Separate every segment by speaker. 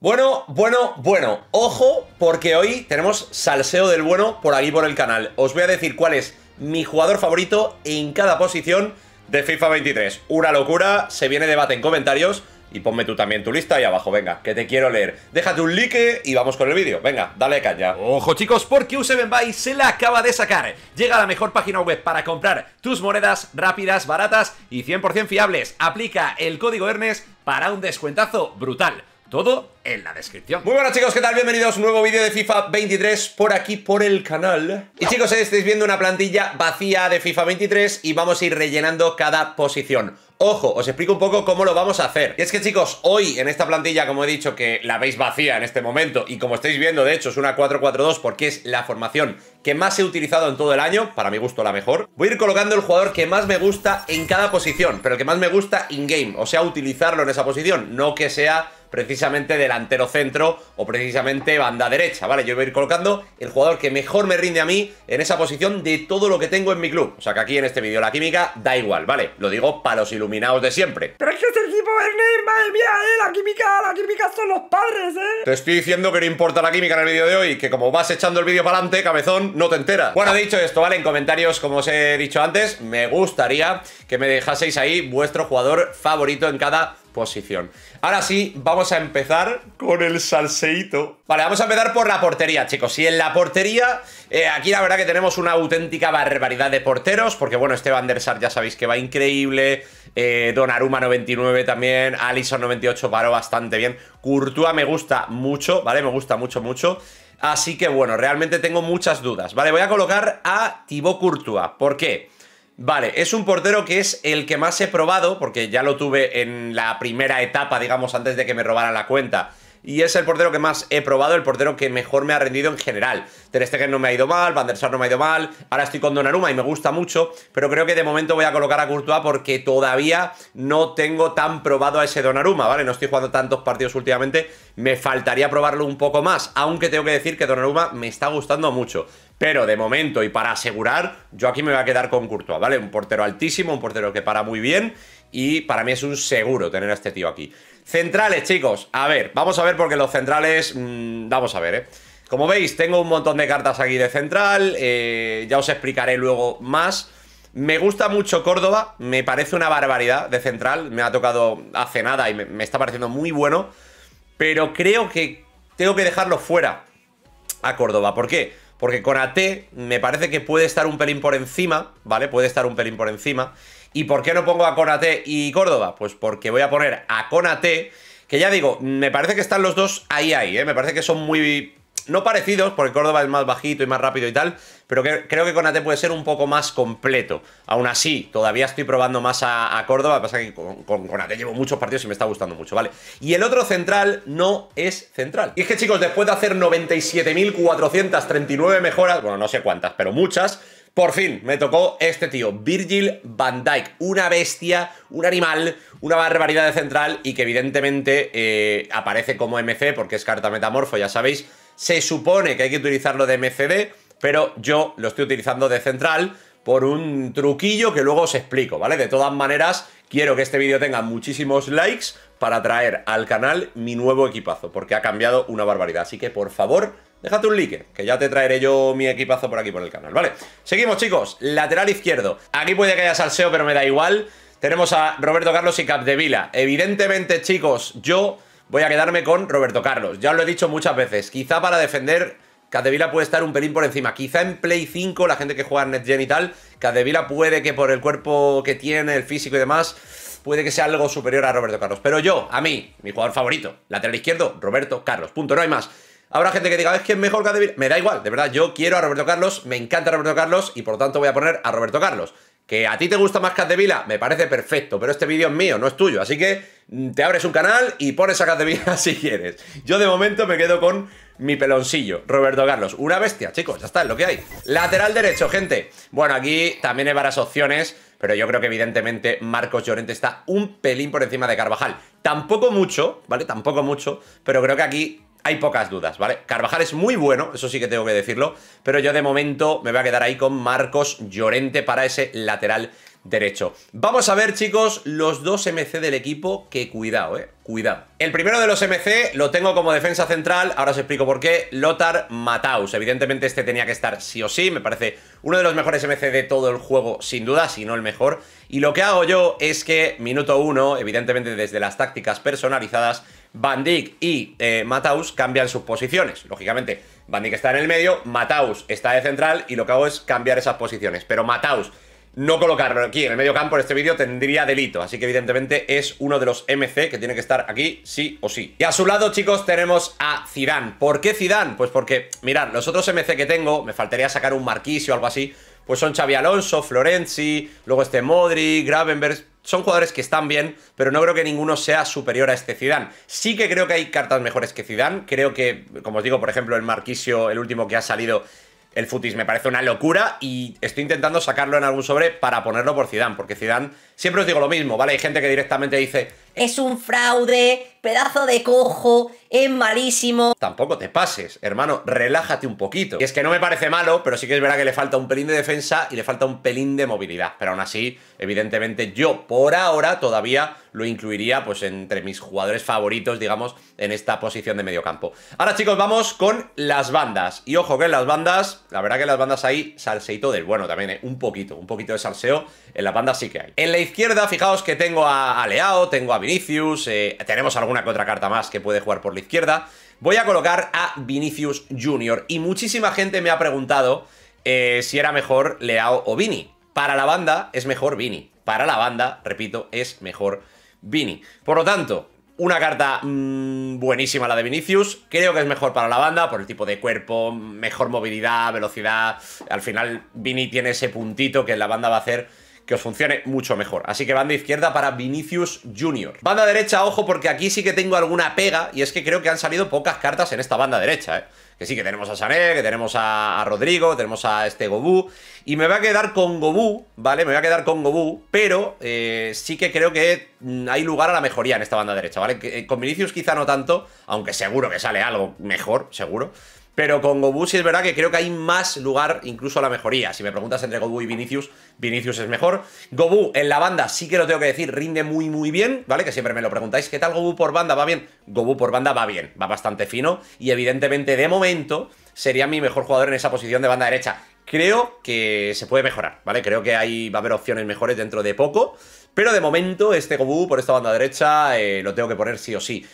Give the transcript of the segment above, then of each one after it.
Speaker 1: Bueno, bueno, bueno, ojo porque hoy tenemos salseo del bueno por aquí por el canal. Os voy a decir cuál es mi jugador favorito en cada posición de FIFA 23. Una locura, se viene debate en comentarios y ponme tú también tu lista ahí abajo, venga, que te quiero leer. Déjate un like y vamos con el vídeo, venga, dale caña. Ojo chicos, porque 7 Buy se la acaba de sacar. Llega a la mejor página web para comprar tus monedas rápidas, baratas y 100% fiables. Aplica el código ERNES para un descuentazo brutal. Todo en la descripción. Muy buenas chicos, ¿qué tal? Bienvenidos a un nuevo vídeo de FIFA 23 por aquí, por el canal. Y chicos, estáis viendo una plantilla vacía de FIFA 23 y vamos a ir rellenando cada posición. Ojo, os explico un poco cómo lo vamos a hacer. Y es que chicos, hoy en esta plantilla, como he dicho, que la veis vacía en este momento y como estáis viendo, de hecho, es una 4-4-2 porque es la formación que más he utilizado en todo el año, para mi gusto la mejor. Voy a ir colocando el jugador que más me gusta en cada posición, pero el que más me gusta in-game, o sea, utilizarlo en esa posición, no que sea precisamente delantero centro o precisamente banda derecha, ¿vale? Yo voy a ir colocando el jugador que mejor me rinde a mí en esa posición de todo lo que tengo en mi club. O sea que aquí en este vídeo la química da igual, ¿vale? Lo digo para los iluminados de siempre. Pero es que este equipo, madre mía, ¿eh? La química, la química son los padres, ¿eh? Te estoy diciendo que no importa la química en el vídeo de hoy, que como vas echando el vídeo para adelante, cabezón, no te enteras. Bueno, dicho esto, ¿vale? En comentarios, como os he dicho antes, me gustaría que me dejaseis ahí vuestro jugador favorito en cada Ahora sí, vamos a empezar con el salseíto. Vale, vamos a empezar por la portería, chicos. Y en la portería, eh, aquí la verdad que tenemos una auténtica barbaridad de porteros, porque bueno, este Van der Sar ya sabéis que va increíble. Eh, Donnarumma 99 también, Alison 98 paró bastante bien. Courtois me gusta mucho, ¿vale? Me gusta mucho, mucho. Así que bueno, realmente tengo muchas dudas. Vale, voy a colocar a Thibaut Courtois. ¿Por qué? Vale, es un portero que es el que más he probado, porque ya lo tuve en la primera etapa, digamos, antes de que me robara la cuenta. Y es el portero que más he probado, el portero que mejor me ha rendido en general. Ter Stegen no me ha ido mal, Van der no me ha ido mal, ahora estoy con Donnarumma y me gusta mucho, pero creo que de momento voy a colocar a Courtois porque todavía no tengo tan probado a ese Donnarumma, ¿vale? No estoy jugando tantos partidos últimamente, me faltaría probarlo un poco más, aunque tengo que decir que Donnarumma me está gustando mucho. Pero de momento y para asegurar, yo aquí me voy a quedar con Courtois, ¿vale? Un portero altísimo, un portero que para muy bien y para mí es un seguro tener a este tío aquí. Centrales, chicos, a ver, vamos a ver porque los centrales, mm, vamos a ver, ¿eh? Como veis, tengo un montón de cartas aquí de central, eh, ya os explicaré luego más. Me gusta mucho Córdoba, me parece una barbaridad de central, me ha tocado hace nada y me, me está pareciendo muy bueno, pero creo que tengo que dejarlo fuera a Córdoba, ¿por qué? Porque Conate me parece que puede estar un pelín por encima, ¿vale? Puede estar un pelín por encima. ¿Y por qué no pongo a Conate y Córdoba? Pues porque voy a poner a Conate, que ya digo, me parece que están los dos ahí ahí, ¿eh? Me parece que son muy no parecidos, porque Córdoba es más bajito y más rápido y tal, pero creo que Conate puede ser un poco más completo. Aún así, todavía estoy probando más a, Córdoba, pasa que con, Conate llevo muchos partidos y me está gustando mucho, ¿vale? Y el otro central no es central. Y es que, chicos, después de hacer 97.439 mejoras, bueno, no sé cuántas, pero muchas, por fin me tocó este tío, Virgil van Dyke, una bestia, un animal, una barbaridad de central y que evidentemente eh, aparece como MC porque es carta metamorfo, ya sabéis, se supone que hay que utilizarlo de MCD, pero yo lo estoy utilizando de central por un truquillo que luego os explico, ¿vale? De todas maneras, quiero que este vídeo tenga muchísimos likes para traer al canal mi nuevo equipazo, porque ha cambiado una barbaridad. Así que, por favor, déjate un like, que ya te traeré yo mi equipazo por aquí por el canal, ¿vale? Seguimos, chicos. Lateral izquierdo. Aquí puede que haya salseo, pero me da igual. Tenemos a Roberto Carlos y Capdevila. Evidentemente, chicos, yo voy a quedarme con Roberto Carlos. Ya lo he dicho muchas veces. Quizá para defender, Cadevila puede estar un pelín por encima. Quizá en Play 5, la gente que juega en NetGen y tal, Cadevila puede que por el cuerpo que tiene, el físico y demás, puede que sea algo superior a Roberto Carlos. Pero yo, a mí, mi jugador favorito, lateral izquierdo, Roberto Carlos. Punto, no hay más. Habrá gente que diga, es que es mejor Cadevila. Me da igual, de verdad, yo quiero a Roberto Carlos, me encanta Roberto Carlos y por lo tanto voy a poner a Roberto Carlos. ¿Que a ti te gusta más de Vila, Me parece perfecto, pero este vídeo es mío, no es tuyo. Así que mm, te abres un canal y pones a de Vila si quieres. Yo de momento me quedo con mi peloncillo, Roberto Carlos. Una bestia, chicos, ya está, es lo que hay. Lateral derecho, gente. Bueno, aquí también hay varias opciones, pero yo creo que evidentemente Marcos Llorente está un pelín por encima de Carvajal. Tampoco mucho, ¿vale? Tampoco mucho, pero creo que aquí hay pocas dudas, ¿vale? Carvajal es muy bueno, eso sí que tengo que decirlo, pero yo de momento me voy a quedar ahí con Marcos Llorente para ese lateral derecho. Vamos a ver, chicos, los dos MC del equipo, que cuidado, ¿eh? Cuidado. El primero de los MC lo tengo como defensa central, ahora os explico por qué, Lothar Mataus. Evidentemente este tenía que estar sí o sí, me parece uno de los mejores MC de todo el juego, sin duda, si no el mejor. Y lo que hago yo es que, minuto uno, evidentemente desde las tácticas personalizadas, Van y eh, Mataus cambian sus posiciones. Lógicamente, Van está en el medio, Mataus está de central y lo que hago es cambiar esas posiciones. Pero Mataus, no colocarlo aquí en el medio campo en este vídeo tendría delito, así que evidentemente es uno de los MC que tiene que estar aquí sí o sí. Y a su lado, chicos, tenemos a Zidane. ¿Por qué Zidane? Pues porque, mirad, los otros MC que tengo, me faltaría sacar un Marquis o algo así, pues son Xavi Alonso, Florenzi, luego este Modri, Gravenberg, son jugadores que están bien, pero no creo que ninguno sea superior a este Zidane. Sí que creo que hay cartas mejores que Zidane, creo que, como os digo, por ejemplo, el Marquisio, el último que ha salido, el Futis, me parece una locura y estoy intentando sacarlo en algún sobre para ponerlo por Zidane, porque Zidane, siempre os digo lo mismo, ¿vale? Hay gente que directamente dice, es un fraude, pedazo de cojo, es malísimo. Tampoco te pases, hermano, relájate un poquito. Y es que no me parece malo, pero sí que es verdad que le falta un pelín de defensa y le falta un pelín de movilidad. Pero aún así, evidentemente, yo por ahora todavía lo incluiría pues entre mis jugadores favoritos, digamos, en esta posición de mediocampo. Ahora, chicos, vamos con las bandas. Y ojo que en las bandas, la verdad que en las bandas hay salseito del bueno también, ¿eh? un poquito, un poquito de salseo en las bandas sí que hay. En la izquierda, fijaos que tengo a Leao, tengo a Vinicius, eh, tenemos a una que otra carta más que puede jugar por la izquierda, voy a colocar a Vinicius Jr. Y muchísima gente me ha preguntado eh, si era mejor Leao o Vini. Para la banda es mejor Vini. Para la banda, repito, es mejor Vini. Por lo tanto, una carta mm, buenísima la de Vinicius. Creo que es mejor para la banda por el tipo de cuerpo, mejor movilidad, velocidad. Al final, Vini tiene ese puntito que la banda va a hacer que os funcione mucho mejor. Así que banda izquierda para Vinicius Jr. Banda derecha, ojo, porque aquí sí que tengo alguna pega y es que creo que han salido pocas cartas en esta banda derecha, ¿eh? Que sí, que tenemos a Sané, que tenemos a, Rodrigo, tenemos a este Gobú. Y me voy a quedar con Gobú, ¿vale? Me voy a quedar con Gobú, pero eh, sí que creo que mm, hay lugar a la mejoría en esta banda derecha, ¿vale? Eh, con Vinicius quizá no tanto, aunque seguro que sale algo mejor, seguro. Pero con Gobu sí es verdad que creo que hay más lugar incluso a la mejoría. Si me preguntas entre Gobu y Vinicius, Vinicius es mejor. Gobu en la banda sí que lo tengo que decir, rinde muy muy bien, ¿vale? Que siempre me lo preguntáis, ¿qué tal Gobu por banda? ¿Va bien? Gobu por banda va bien, va bastante fino y evidentemente de momento sería mi mejor jugador en esa posición de banda derecha. Creo que se puede mejorar, ¿vale? Creo que ahí va a haber opciones mejores dentro de poco, pero de momento este Gobú, por esta banda derecha eh, lo tengo que poner sí o sí.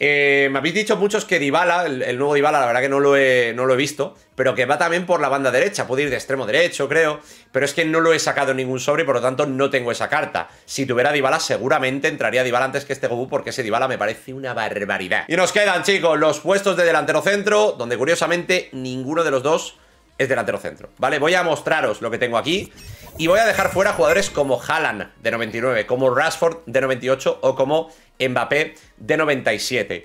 Speaker 1: Eh, me habéis dicho muchos que Dybala, el, nuevo Dybala, la verdad que no lo, he, no lo he visto, pero que va también por la banda derecha, puede ir de extremo derecho, creo, pero es que no lo he sacado en ningún sobre y por lo tanto no tengo esa carta. Si tuviera Dybala seguramente entraría Dybala antes que este Gobu porque ese Dybala me parece una barbaridad. Y nos quedan, chicos, los puestos de delantero centro, donde curiosamente ninguno de los dos es delantero centro, ¿vale? Voy a mostraros lo que tengo aquí y voy a dejar fuera jugadores como Haaland de 99, como Rashford de 98 o como Mbappé de 97.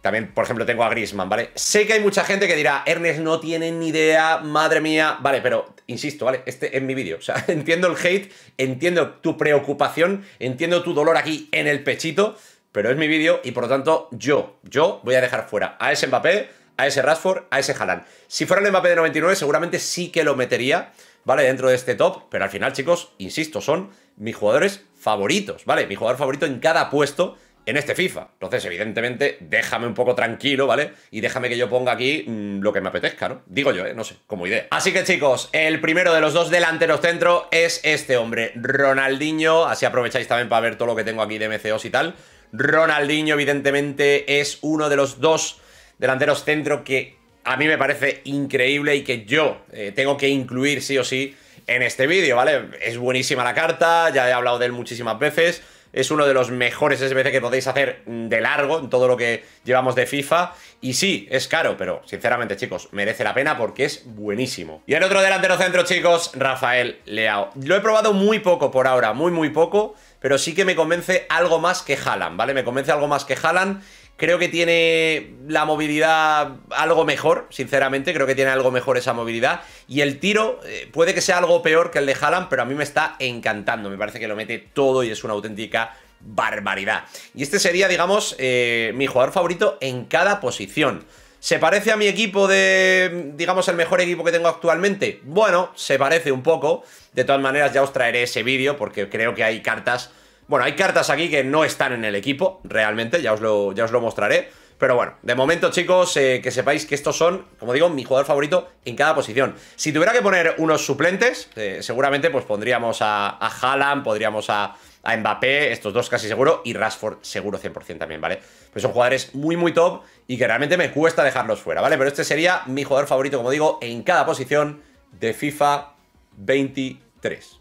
Speaker 1: También, por ejemplo, tengo a Griezmann, ¿vale? Sé que hay mucha gente que dirá, Ernest no tiene ni idea, madre mía. Vale, pero insisto, ¿vale? Este es mi vídeo. O sea, entiendo el hate, entiendo tu preocupación, entiendo tu dolor aquí en el pechito, pero es mi vídeo y por lo tanto yo, yo voy a dejar fuera a ese Mbappé, a ese Rashford, a ese Haaland. Si fuera el Mbappé de 99, seguramente sí que lo metería ¿vale? Dentro de este top, pero al final, chicos, insisto, son mis jugadores favoritos, ¿vale? Mi jugador favorito en cada puesto en este FIFA. Entonces, evidentemente, déjame un poco tranquilo, ¿vale? Y déjame que yo ponga aquí mm, lo que me apetezca, ¿no? Digo yo, ¿eh? No sé, como idea. Así que, chicos, el primero de los dos delanteros centro es este hombre, Ronaldinho. Así aprovecháis también para ver todo lo que tengo aquí de MCOs y tal. Ronaldinho, evidentemente, es uno de los dos delanteros centro que a mí me parece increíble y que yo eh, tengo que incluir sí o sí en este vídeo, ¿vale? Es buenísima la carta, ya he hablado de él muchísimas veces. Es uno de los mejores SBC que podéis hacer de largo en todo lo que llevamos de FIFA. Y sí, es caro, pero sinceramente, chicos, merece la pena porque es buenísimo. Y el otro delantero centro, chicos, Rafael Leao. Lo he probado muy poco por ahora, muy, muy poco. Pero sí que me convence algo más que Haaland, ¿vale? Me convence algo más que Haaland. Creo que tiene la movilidad algo mejor, sinceramente, creo que tiene algo mejor esa movilidad. Y el tiro eh, puede que sea algo peor que el de Haaland, pero a mí me está encantando. Me parece que lo mete todo y es una auténtica barbaridad. Y este sería, digamos, eh, mi jugador favorito en cada posición. ¿Se parece a mi equipo de, digamos, el mejor equipo que tengo actualmente? Bueno, se parece un poco. De todas maneras, ya os traeré ese vídeo porque creo que hay cartas bueno, hay cartas aquí que no están en el equipo, realmente, ya os lo, ya os lo mostraré. Pero bueno, de momento, chicos, eh, que sepáis que estos son, como digo, mi jugador favorito en cada posición. Si tuviera que poner unos suplentes, eh, seguramente pues pondríamos a, a podríamos a, Mbappé, estos dos casi seguro, y Rashford seguro 100% también, ¿vale? Pues son jugadores muy, muy top y que realmente me cuesta dejarlos fuera, ¿vale? Pero este sería mi jugador favorito, como digo, en cada posición de FIFA 20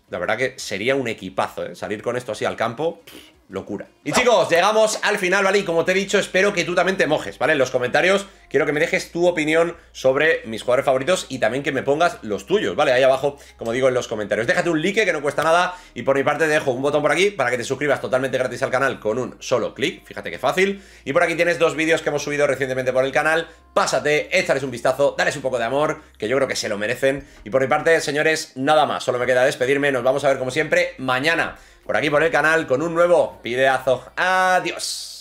Speaker 1: la verdad que sería un equipazo, ¿eh? Salir con esto así al campo locura. Y chicos, llegamos al final, ¿vale? Y como te he dicho, espero que tú también te mojes, ¿vale? En los comentarios quiero que me dejes tu opinión sobre mis jugadores favoritos y también que me pongas los tuyos, ¿vale? Ahí abajo, como digo, en los comentarios. Déjate un like que no cuesta nada y por mi parte dejo un botón por aquí para que te suscribas totalmente gratis al canal con un solo clic, fíjate que fácil. Y por aquí tienes dos vídeos que hemos subido recientemente por el canal, pásate, échales un vistazo, dales un poco de amor, que yo creo que se lo merecen. Y por mi parte, señores, nada más, solo me queda despedirme, nos vamos a ver como siempre mañana por aquí por el canal con un nuevo pideazo. Adiós.